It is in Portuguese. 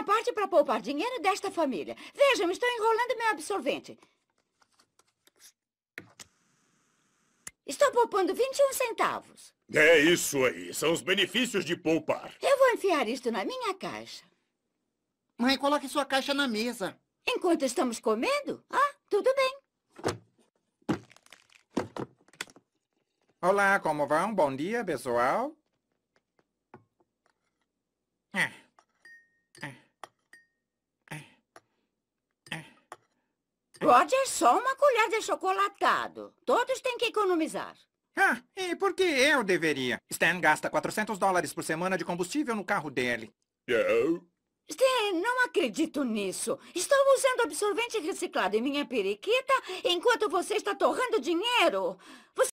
minha parte para poupar dinheiro desta família. Vejam, estou enrolando meu absorvente. Estou poupando 21 centavos. É isso aí. São os benefícios de poupar. Eu vou enfiar isto na minha caixa. Mãe, coloque sua caixa na mesa. Enquanto estamos comendo? Ah, tudo bem. Olá, como vão? Bom dia, pessoal. pode é só uma colher de chocolatado. Todos têm que economizar. Ah, e por que eu deveria? Stan gasta 400 dólares por semana de combustível no carro dele. Eu? Stan, não acredito nisso. Estou usando absorvente reciclado em minha periquita enquanto você está torrando dinheiro. Você